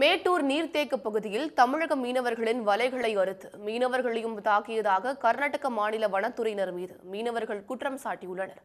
மேட்டூர் நீர்த்தேக்க பகுதியில் தமிழக மீனவர்களின் வலைகளை அறுத்து மீனவர்களையும் தாக்கியதாக கர்நாடக மாநில வனத்துறையினர் மீது மீனவர்கள் குற்றம் சாட்டியுள்ளனர்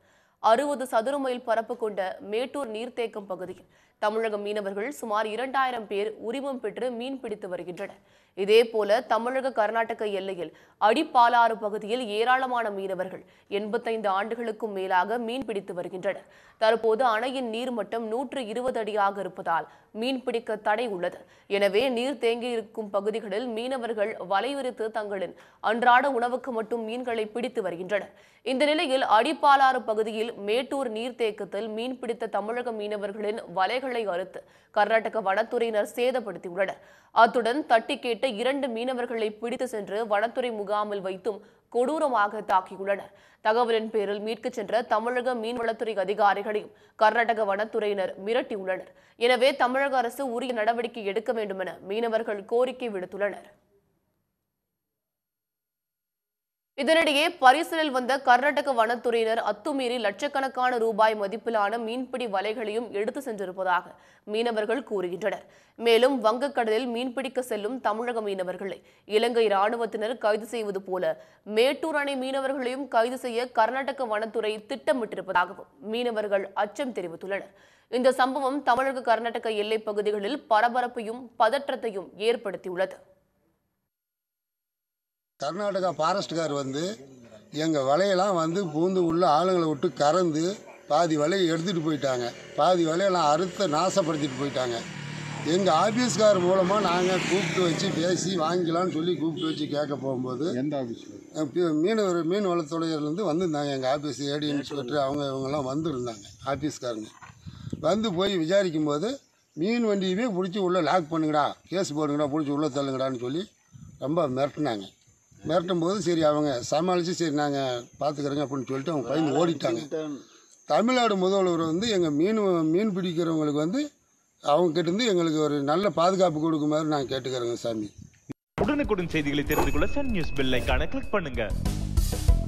அறுபது சதுர மைல் பரப்பு கொண்ட மேட்டூர் நீர்த்தேக்கம் பகுதியில் தமிழக மீனவர்கள் சுமார் இரண்டாயிரம் பேர் உரிமம் பெற்று மீன் பிடித்து வருகின்றனர் இதேபோல தமிழக கர்நாடக எல்லையில் அடிப்பாலாறு பகுதியில் ஏராளமான மீனவர்கள் எண்பத்தைந்து ஆண்டுகளுக்கும் மேலாக மீன் பிடித்து வருகின்றனர் தற்போது அணையின் நீர்மட்டம் நூற்று இருபது அடியாக இருப்பதால் மீன் பிடிக்க தடை உள்ளது எனவே நீர் தேங்கியிருக்கும் பகுதிகளில் மீனவர்கள் வலைவிரித்து தங்களின் அன்றாட உணவுக்கு மட்டும் மீன்களை பிடித்து வருகின்றனர் இந்த நிலையில் அடிப்பாலாறு பகுதியில் பகுதியில் மேட்டூர் நீர்த்தேக்கத்தில் மீன் பிடித்த தமிழக மீனவர்களின் வலைகளை அறுத்து கர்நாடக வனத்துறையினர் சேதப்படுத்தியுள்ளனர் அத்துடன் தட்டி கேட்ட இரண்டு மீனவர்களை பிடித்து சென்று வனத்துறை முகாமில் வைத்தும் கொடூரமாக தாக்கியுள்ளனர் தகவலின் பேரில் மீட்கச் சென்ற தமிழக மீன்வளத்துறை அதிகாரிகளையும் கர்நாடக வனத்துறையினர் மிரட்டியுள்ளனர் எனவே தமிழக அரசு உரிய நடவடிக்கை எடுக்க வேண்டும் என மீனவர்கள் கோரிக்கை விடுத்துள்ளனர் இதனிடையே பரிசலில் வந்த கர்நாடக வனத்துறையினர் அத்துமீறி லட்சக்கணக்கான ரூபாய் மதிப்பிலான மீன்பிடி வலைகளையும் எடுத்து சென்றிருப்பதாக மீனவர்கள் கூறுகின்றனர் மேலும் வங்கக்கடலில் மீன்பிடிக்க செல்லும் தமிழக மீனவர்களை இலங்கை ராணுவத்தினர் கைது செய்வது போல மேட்டூர் அணை மீனவர்களையும் கைது செய்ய கர்நாடக வனத்துறை திட்டமிட்டிருப்பதாகவும் மீனவர்கள் அச்சம் தெரிவித்துள்ளனர் இந்த சம்பவம் தமிழக கர்நாடக எல்லைப் பகுதிகளில் பரபரப்பையும் பதற்றத்தையும் ஏற்படுத்தியுள்ளது கர்நாடகா ஃபாரஸ்ட்கார் வந்து எங்கள் வலையெல்லாம் வந்து பூந்து உள்ள ஆளுங்களை விட்டு கறந்து பாதி வலையை எடுத்துகிட்டு போயிட்டாங்க பாதி வலையெல்லாம் அறுத்து நாசப்படுத்திட்டு போயிட்டாங்க எங்கள் ஆஃபீஸ்கார் மூலமாக நாங்கள் கூப்பிட்டு வச்சு பேசி வாங்கிக்கலாம்னு சொல்லி கூப்பிட்டு வச்சு கேட்க போகும்போது எந்த ஆஃபீஸ் மீனவர் மீன் வளத்துறையிலேருந்து வந்திருந்தாங்க எங்கள் ஆஃபீஸ் ஏடி இன்ஸ்பெக்டர் அவங்க இவங்கெல்லாம் வந்திருந்தாங்க ஆஃபீஸ்காரங்க வந்து போய் விசாரிக்கும் போது மீன் வண்டியுமே பிடிச்சி உள்ளே லாக் பண்ணுங்கடா கேஸ் போடுங்கடா பிடிச்சி உள்ளே தள்ளுங்கடான்னு சொல்லி ரொம்ப மிரட்டினாங்க மிரட்டும் போது சரி அவங்க சமாளித்து சரி நாங்கள் பார்த்துக்கிறோங்க அப்படின்னு சொல்லிட்டு அவங்க பயந்து ஓடிட்டாங்க தமிழ்நாடு முதல்வர் வந்து எங்கள் மீன் மீன் பிடிக்கிறவங்களுக்கு வந்து கிட்டேருந்து எங்களுக்கு ஒரு நல்ல பாதுகாப்பு கொடுக்குமாறு நாங்கள் கேட்டுக்கிறோங்க சாமி உடனுக்குடன் செய்திகளை தெரிந்து கொள்ள சன் நியூஸ் பெல் கிளிக் பண்ணுங்கள்